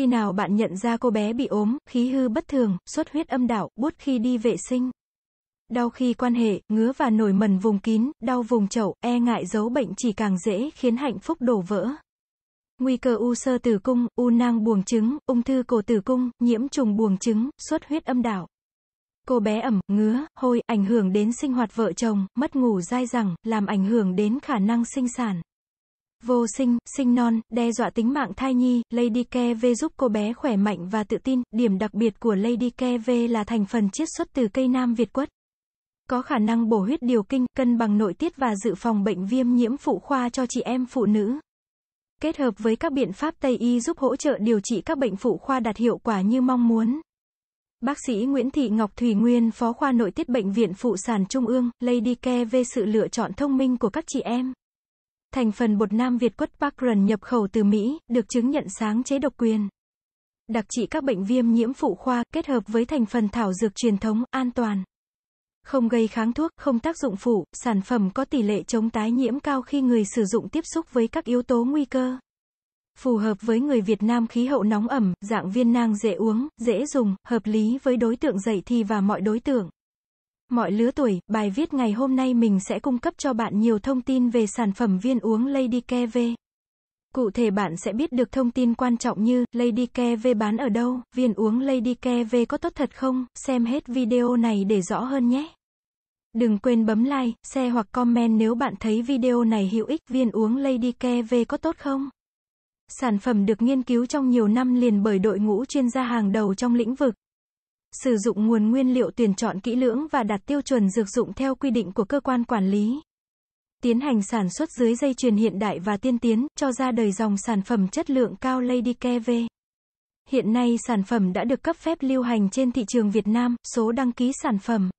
khi nào bạn nhận ra cô bé bị ốm, khí hư bất thường, xuất huyết âm đạo, bút khi đi vệ sinh. Đau khi quan hệ, ngứa và nổi mẩn vùng kín, đau vùng chậu, e ngại giấu bệnh chỉ càng dễ khiến hạnh phúc đổ vỡ. Nguy cơ u sơ tử cung, u nang buồng trứng, ung thư cổ tử cung, nhiễm trùng buồng trứng, xuất huyết âm đạo. Cô bé ẩm, ngứa, hôi, ảnh hưởng đến sinh hoạt vợ chồng, mất ngủ dai dẳng, làm ảnh hưởng đến khả năng sinh sản vô sinh, sinh non, đe dọa tính mạng thai nhi, Lady KV giúp cô bé khỏe mạnh và tự tin. Điểm đặc biệt của Lady KV là thành phần chiết xuất từ cây nam Việt quất. Có khả năng bổ huyết điều kinh, cân bằng nội tiết và dự phòng bệnh viêm nhiễm phụ khoa cho chị em phụ nữ. Kết hợp với các biện pháp Tây y giúp hỗ trợ điều trị các bệnh phụ khoa đạt hiệu quả như mong muốn. Bác sĩ Nguyễn Thị Ngọc thủy Nguyên, Phó khoa Nội tiết Bệnh viện Phụ sản Trung ương, Lady Care về sự lựa chọn thông minh của các chị em thành phần bột Nam Việt quất Pakran nhập khẩu từ Mỹ, được chứng nhận sáng chế độc quyền. Đặc trị các bệnh viêm nhiễm phụ khoa, kết hợp với thành phần thảo dược truyền thống, an toàn. Không gây kháng thuốc, không tác dụng phụ, sản phẩm có tỷ lệ chống tái nhiễm cao khi người sử dụng tiếp xúc với các yếu tố nguy cơ. Phù hợp với người Việt Nam khí hậu nóng ẩm, dạng viên nang dễ uống, dễ dùng, hợp lý với đối tượng dậy thì và mọi đối tượng. Mọi lứa tuổi, bài viết ngày hôm nay mình sẽ cung cấp cho bạn nhiều thông tin về sản phẩm viên uống Lady Care V. Cụ thể bạn sẽ biết được thông tin quan trọng như Lady Care V bán ở đâu, viên uống Lady Care V có tốt thật không, xem hết video này để rõ hơn nhé. Đừng quên bấm like, share hoặc comment nếu bạn thấy video này hữu ích, viên uống Lady Care V có tốt không? Sản phẩm được nghiên cứu trong nhiều năm liền bởi đội ngũ chuyên gia hàng đầu trong lĩnh vực. Sử dụng nguồn nguyên liệu tuyển chọn kỹ lưỡng và đạt tiêu chuẩn dược dụng theo quy định của cơ quan quản lý. Tiến hành sản xuất dưới dây chuyền hiện đại và tiên tiến, cho ra đời dòng sản phẩm chất lượng cao Lady KV. Hiện nay sản phẩm đã được cấp phép lưu hành trên thị trường Việt Nam, số đăng ký sản phẩm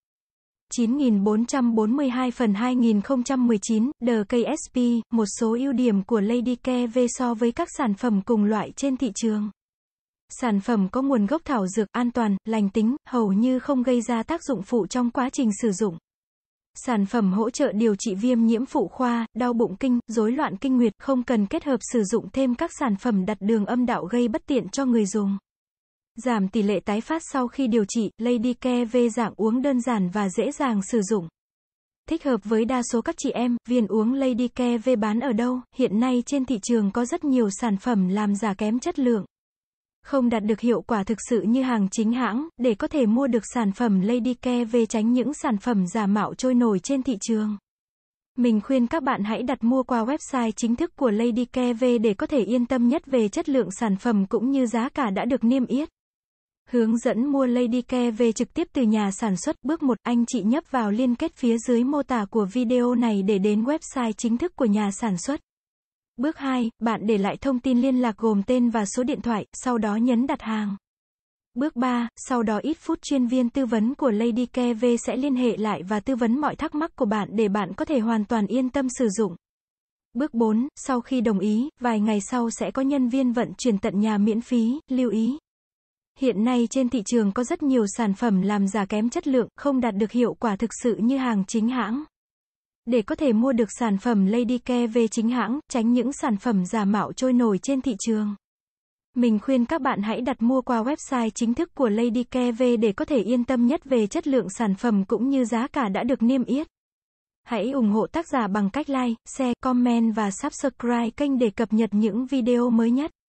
9442 phần 2019, DKSP, một số ưu điểm của Lady Care V so với các sản phẩm cùng loại trên thị trường. Sản phẩm có nguồn gốc thảo dược an toàn, lành tính, hầu như không gây ra tác dụng phụ trong quá trình sử dụng. Sản phẩm hỗ trợ điều trị viêm nhiễm phụ khoa, đau bụng kinh, rối loạn kinh nguyệt, không cần kết hợp sử dụng thêm các sản phẩm đặt đường âm đạo gây bất tiện cho người dùng. Giảm tỷ lệ tái phát sau khi điều trị, Lady Care V dạng uống đơn giản và dễ dàng sử dụng. Thích hợp với đa số các chị em, viên uống Lady Care V bán ở đâu? Hiện nay trên thị trường có rất nhiều sản phẩm làm giả kém chất lượng không đạt được hiệu quả thực sự như hàng chính hãng, để có thể mua được sản phẩm Ladycare về tránh những sản phẩm giả mạo trôi nổi trên thị trường. Mình khuyên các bạn hãy đặt mua qua website chính thức của Ladycare về để có thể yên tâm nhất về chất lượng sản phẩm cũng như giá cả đã được niêm yết. Hướng dẫn mua Ladycare về trực tiếp từ nhà sản xuất. Bước 1, anh chị nhấp vào liên kết phía dưới mô tả của video này để đến website chính thức của nhà sản xuất. Bước 2, bạn để lại thông tin liên lạc gồm tên và số điện thoại, sau đó nhấn đặt hàng. Bước 3, sau đó ít phút chuyên viên tư vấn của Lady Care sẽ liên hệ lại và tư vấn mọi thắc mắc của bạn để bạn có thể hoàn toàn yên tâm sử dụng. Bước 4, sau khi đồng ý, vài ngày sau sẽ có nhân viên vận chuyển tận nhà miễn phí, lưu ý. Hiện nay trên thị trường có rất nhiều sản phẩm làm giả kém chất lượng, không đạt được hiệu quả thực sự như hàng chính hãng. Để có thể mua được sản phẩm Ladycare về chính hãng, tránh những sản phẩm giả mạo trôi nổi trên thị trường. Mình khuyên các bạn hãy đặt mua qua website chính thức của Ladycare V để có thể yên tâm nhất về chất lượng sản phẩm cũng như giá cả đã được niêm yết. Hãy ủng hộ tác giả bằng cách like, share, comment và subscribe kênh để cập nhật những video mới nhất.